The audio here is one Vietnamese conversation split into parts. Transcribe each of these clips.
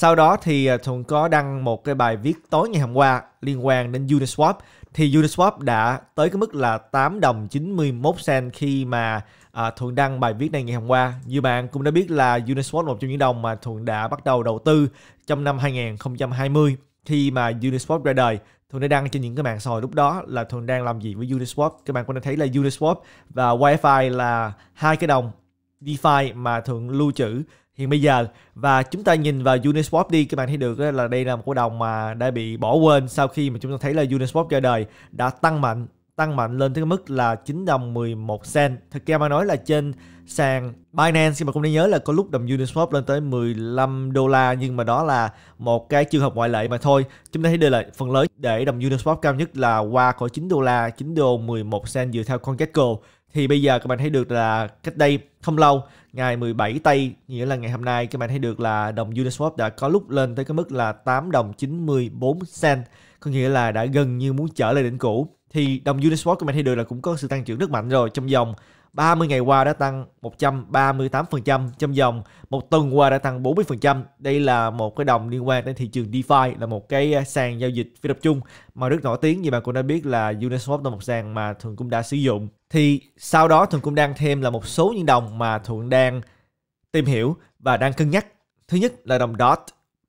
Sau đó thì à, Thuận có đăng một cái bài viết tối ngày hôm qua liên quan đến Uniswap. Thì Uniswap đã tới cái mức là 8 đồng 91 cent khi mà à, Thuận đăng bài viết này ngày hôm qua. Như bạn cũng đã biết là Uniswap một trong những đồng mà Thuận đã bắt đầu đầu tư trong năm 2020 khi mà Uniswap ra đời. Thuận đã đăng trên những cái mạng xã hội lúc đó là Thuận đang làm gì với Uniswap. Các bạn cũng đã thấy là Uniswap và Wi-Fi là hai cái đồng DeFi mà Thuận lưu trữ hiện bây giờ và chúng ta nhìn vào Uniswap đi các bạn thấy được là đây là một cổ đồng mà đã bị bỏ quên sau khi mà chúng ta thấy là Uniswap ra đời đã tăng mạnh tăng mạnh lên tới mức là 9 đồng 11 cent. Thực ra mà nói là trên sàn Binance nhưng mà cũng nên nhớ là có lúc đồng Uniswap lên tới 15 đô la nhưng mà đó là một cái trường hợp ngoại lệ mà thôi. Chúng ta thấy đây là phần lớn để đồng Uniswap cao nhất là qua khỏi 9 đô la, 9 đô 11 cent dựa theo Congeco thì bây giờ các bạn thấy được là cách đây không lâu ngày 17 tây nghĩa là ngày hôm nay các bạn thấy được là đồng Uniswap đã có lúc lên tới cái mức là 8 đồng 94 cent có nghĩa là đã gần như muốn trở lại đỉnh cũ thì đồng Uniswap các bạn thấy được là cũng có sự tăng trưởng rất mạnh rồi trong vòng 30 ngày qua đã tăng 138% trong vòng một tuần qua đã tăng 40%. Đây là một cái đồng liên quan đến thị trường DeFi là một cái sàn giao dịch phi tập trung mà rất nổi tiếng như bạn cũng đã biết là Uniswap là một sàn mà Thuận cũng đã sử dụng. Thì sau đó Thuận cũng đang thêm là một số những đồng mà Thuận đang tìm hiểu và đang cân nhắc. Thứ nhất là đồng DOT,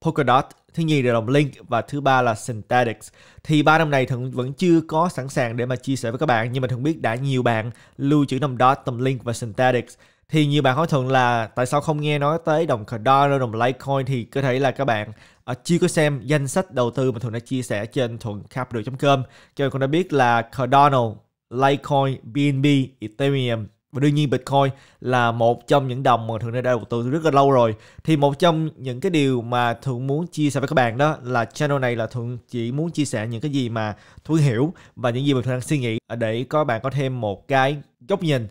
Polkadot thứ nhì là đồng link và thứ ba là synthetics thì ba đồng này thuận vẫn chưa có sẵn sàng để mà chia sẻ với các bạn nhưng mà thuận biết đã nhiều bạn lưu trữ đồng dot đồng link và synthetics thì nhiều bạn hỏi thuận là tại sao không nghe nói tới đồng cardano đồng litecoin thì có thể là các bạn ờ, chưa có xem danh sách đầu tư mà thuận đã chia sẻ trên thuận capital com cho nên cũng đã biết là cardano litecoin bnb ethereum và đương nhiên Bitcoin là một trong những đồng mà Thường đã đầu tư rất là lâu rồi thì một trong những cái điều mà Thường muốn chia sẻ với các bạn đó là channel này là Thường chỉ muốn chia sẻ những cái gì mà Thường hiểu và những gì mà Thường đang suy nghĩ để có bạn có thêm một cái góc nhìn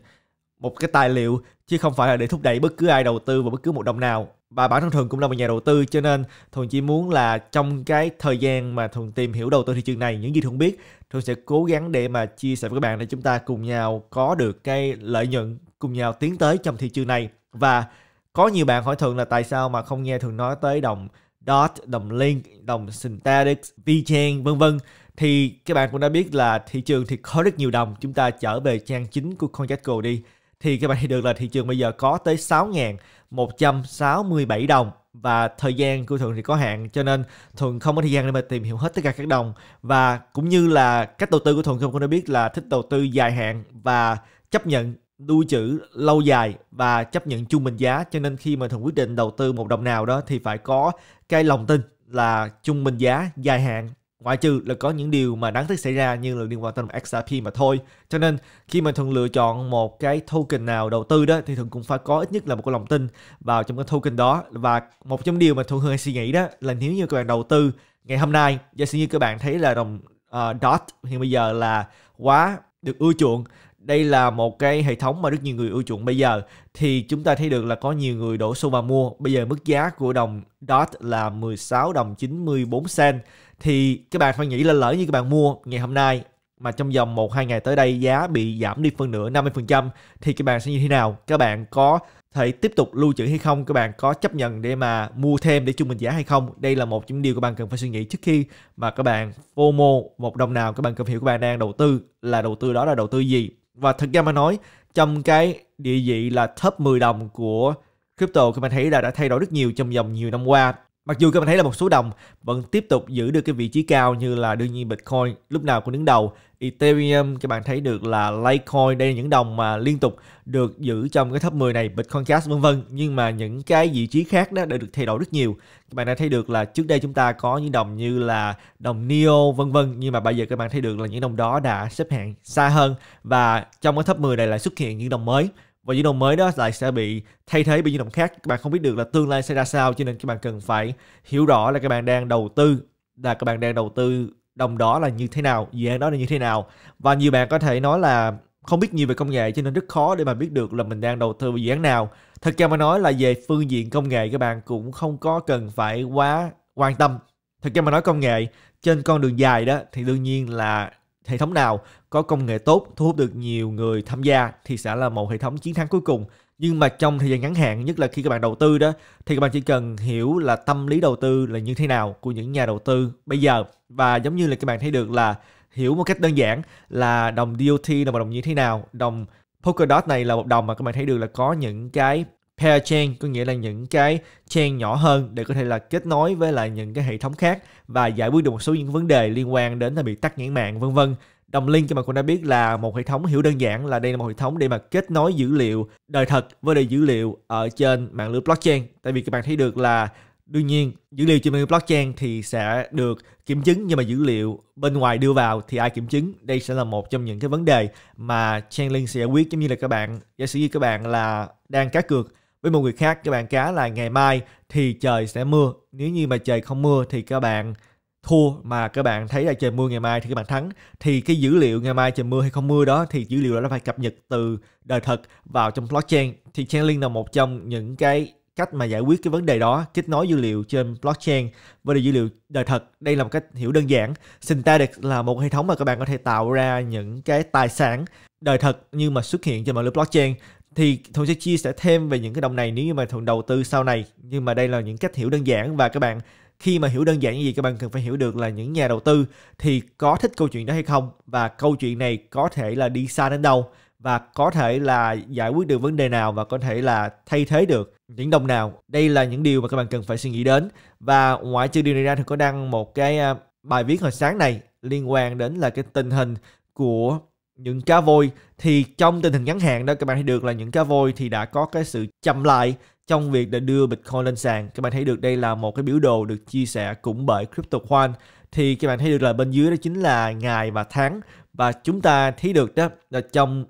một cái tài liệu chứ không phải là để thúc đẩy bất cứ ai đầu tư vào bất cứ một đồng nào và bản thân thường cũng là một nhà đầu tư cho nên thường chỉ muốn là trong cái thời gian mà thường tìm hiểu đầu tư thị trường này những gì thuần biết thường sẽ cố gắng để mà chia sẻ với các bạn để chúng ta cùng nhau có được cái lợi nhuận cùng nhau tiến tới trong thị trường này và có nhiều bạn hỏi thường là tại sao mà không nghe thường nói tới đồng dot đồng link đồng synthetic vchain vân vân thì các bạn cũng đã biết là thị trường thì có rất nhiều đồng chúng ta trở về trang chính của CoinGecko đi thì các bạn thấy được là thị trường bây giờ có tới 6.167 đồng và thời gian của Thuận thì có hạn cho nên Thuận không có thời gian để mà tìm hiểu hết tất cả các đồng và cũng như là cách đầu tư của Thuận không có biết là thích đầu tư dài hạn và chấp nhận lưu chữ lâu dài và chấp nhận chung bình giá cho nên khi mà Thuận quyết định đầu tư một đồng nào đó thì phải có cái lòng tin là chung bình giá dài hạn ngoại trừ là có những điều mà đáng tiếc xảy ra như là liên quan tới XRP mà thôi. Cho nên khi mà thường lựa chọn một cái token nào đầu tư đó thì thường cũng phải có ít nhất là một cái lòng tin vào trong cái token đó và một trong điều mà thường hay suy nghĩ đó là nếu như các bạn đầu tư ngày hôm nay giả sử như các bạn thấy là đồng uh, dot hiện bây giờ là quá được ưa chuộng đây là một cái hệ thống mà rất nhiều người ưa chuộng bây giờ thì chúng ta thấy được là có nhiều người đổ xô vào mua. Bây giờ mức giá của đồng DOT là 16 đồng 94 cent thì các bạn phải nghĩ là lỡ như các bạn mua ngày hôm nay mà trong vòng 1 2 ngày tới đây giá bị giảm đi phân nửa 50% thì các bạn sẽ như thế nào? Các bạn có thể tiếp tục lưu trữ hay không? Các bạn có chấp nhận để mà mua thêm để trung bình giá hay không? Đây là một trong điều các bạn cần phải suy nghĩ trước khi mà các bạn FOMO một đồng nào các bạn cần hiểu các bạn đang đầu tư là đầu tư đó là đầu tư gì và thực ra mà nói trong cái địa vị là top 10 đồng của crypto thì mình thấy là đã thay đổi rất nhiều trong vòng nhiều năm qua Mặc dù các bạn thấy là một số đồng vẫn tiếp tục giữ được cái vị trí cao như là đương nhiên Bitcoin lúc nào cũng đứng đầu. Ethereum các bạn thấy được là Litecoin đây là những đồng mà liên tục được giữ trong cái top 10 này, Bitcoin Cash vân vân. Nhưng mà những cái vị trí khác đó đã được thay đổi rất nhiều. Các bạn đã thấy được là trước đây chúng ta có những đồng như là đồng NEO vân vân nhưng mà bây giờ các bạn thấy được là những đồng đó đã xếp hạng xa hơn và trong cái top 10 này lại xuất hiện những đồng mới và di động mới đó lại sẽ bị thay thế bởi di động khác các bạn không biết được là tương lai sẽ ra sao cho nên các bạn cần phải hiểu rõ là các bạn đang đầu tư là các bạn đang đầu tư đồng đó là như thế nào dự án đó là như thế nào và nhiều bạn có thể nói là không biết nhiều về công nghệ cho nên rất khó để mà biết được là mình đang đầu tư vào dự án nào thật ra mà nói là về phương diện công nghệ các bạn cũng không có cần phải quá quan tâm thật ra mà nói công nghệ trên con đường dài đó thì đương nhiên là hệ thống nào có công nghệ tốt thu hút được nhiều người tham gia thì sẽ là một hệ thống chiến thắng cuối cùng nhưng mà trong thời gian ngắn hạn nhất là khi các bạn đầu tư đó thì các bạn chỉ cần hiểu là tâm lý đầu tư là như thế nào của những nhà đầu tư bây giờ và giống như là các bạn thấy được là hiểu một cách đơn giản là đồng DOT là một đồng như thế nào đồng Polkadot này là một đồng mà các bạn thấy được là có những cái pair chain có nghĩa là những cái chain nhỏ hơn để có thể là kết nối với lại những cái hệ thống khác và giải quyết được một số những vấn đề liên quan đến là bị tắt nghẽn mạng vân vân Đồng link cho bạn cũng đã biết là một hệ thống hiểu đơn giản là đây là một hệ thống để mà kết nối dữ liệu đời thật với đời dữ liệu ở trên mạng lưới blockchain. Tại vì các bạn thấy được là đương nhiên dữ liệu trên mạng lưới blockchain thì sẽ được kiểm chứng nhưng mà dữ liệu bên ngoài đưa vào thì ai kiểm chứng đây sẽ là một trong những cái vấn đề mà Chainlink sẽ giải quyết giống như là các bạn giả sử như các bạn là đang cá cược với một người khác các bạn cá là ngày mai thì trời sẽ mưa nếu như mà trời không mưa thì các bạn thua mà các bạn thấy là trời mưa ngày mai thì các bạn thắng thì cái dữ liệu ngày mai trời mưa hay không mưa đó thì dữ liệu đó nó phải cập nhật từ đời thật vào trong blockchain thì Chainlink là một trong những cái cách mà giải quyết cái vấn đề đó kết nối dữ liệu trên blockchain với dữ liệu đời thật đây là một cách hiểu đơn giản synthetic là một hệ thống mà các bạn có thể tạo ra những cái tài sản đời thật nhưng mà xuất hiện trên mạng lưới blockchain thì thuận sẽ chia sẻ thêm về những cái đồng này nếu như mà thuận đầu tư sau này nhưng mà đây là những cách hiểu đơn giản và các bạn khi mà hiểu đơn giản như gì các bạn cần phải hiểu được là những nhà đầu tư thì có thích câu chuyện đó hay không và câu chuyện này có thể là đi xa đến đâu và có thể là giải quyết được vấn đề nào và có thể là thay thế được những đồng nào đây là những điều mà các bạn cần phải suy nghĩ đến và ngoại trừ điều này ra thì có đăng một cái à, bài viết hồi sáng này liên quan đến là cái tình hình của những cá voi thì trong tình hình ngắn hạn đó các bạn thấy được là những cá voi thì đã có cái sự chậm lại trong việc để đưa Bitcoin lên sàn. Các bạn thấy được đây là một cái biểu đồ được chia sẻ cũng bởi Crypto One. Thì các bạn thấy được là bên dưới đó chính là ngày và tháng và chúng ta thấy được đó là trong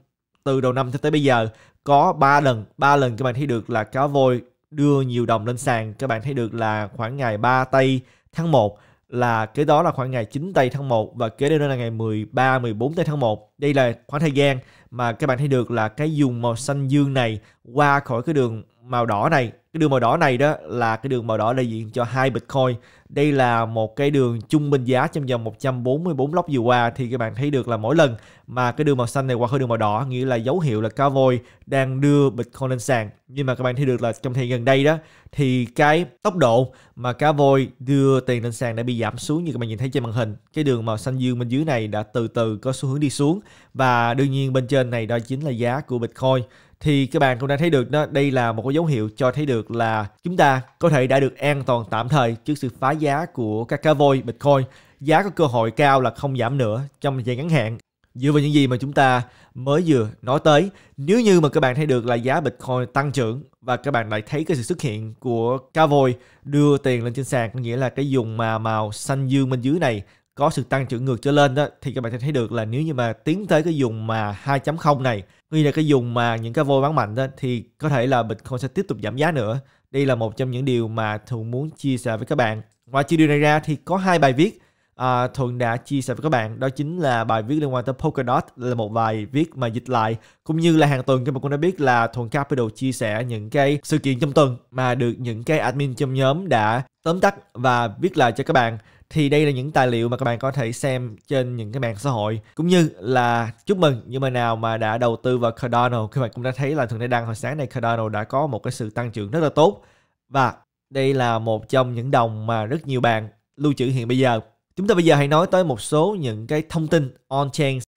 từ đầu năm tới bây giờ có 3 lần, 3 lần các bạn thấy được là cá voi đưa nhiều đồng lên sàn. Các bạn thấy được là khoảng ngày 3 tây tháng 1 là kế đó là khoảng ngày 9 tây tháng 1 và kế đến là ngày 13 14 tây tháng 1. Đây là khoảng thời gian mà các bạn thấy được là cái dùng màu xanh dương này qua khỏi cái đường màu đỏ này cái đường màu đỏ này đó là cái đường màu đỏ đại diện cho hai Bitcoin. Đây là một cái đường trung bình giá trong vòng 144 lốc vừa qua thì các bạn thấy được là mỗi lần mà cái đường màu xanh này qua khỏi đường màu đỏ nghĩa là dấu hiệu là cá voi đang đưa Bitcoin lên sàn. Nhưng mà các bạn thấy được là trong thời gian gần đây đó thì cái tốc độ mà cá voi đưa tiền lên sàn đã bị giảm xuống như các bạn nhìn thấy trên màn hình. Cái đường màu xanh dương bên dưới này đã từ từ có xu hướng đi xuống và đương nhiên bên trên này đó chính là giá của Bitcoin thì các bạn cũng đã thấy được đó đây là một cái dấu hiệu cho thấy được là chúng ta có thể đã được an toàn tạm thời trước sự phá giá của các cá voi Bitcoin giá có cơ hội cao là không giảm nữa trong thời ngắn hạn dựa vào những gì mà chúng ta mới vừa nói tới nếu như mà các bạn thấy được là giá bitcoin tăng trưởng và các bạn lại thấy cái sự xuất hiện của cá voi đưa tiền lên trên sàn có nghĩa là cái vùng mà màu xanh dương bên dưới này có sự tăng trưởng ngược trở lên đó thì các bạn sẽ thấy được là nếu như mà tiến tới cái dùng mà 2.0 này như là cái dùng mà những cái vôi bán mạnh đó thì có thể là Bitcoin sẽ tiếp tục giảm giá nữa đây là một trong những điều mà thuận muốn chia sẻ với các bạn ngoài chia điều này ra thì có hai bài viết à, thuận đã chia sẻ với các bạn đó chính là bài viết liên quan tới Polkadot là một bài viết mà dịch lại cũng như là hàng tuần các bạn cũng đã biết là thuận capital chia sẻ những cái sự kiện trong tuần mà được những cái admin trong nhóm đã tóm tắt và viết lại cho các bạn thì đây là những tài liệu mà các bạn có thể xem trên những cái mạng xã hội cũng như là chúc mừng nhưng mà nào mà đã đầu tư vào Cardano các bạn cũng đã thấy là thường đây đăng hồi sáng này Cardano đã có một cái sự tăng trưởng rất là tốt và đây là một trong những đồng mà rất nhiều bạn lưu trữ hiện bây giờ chúng ta bây giờ hãy nói tới một số những cái thông tin on chain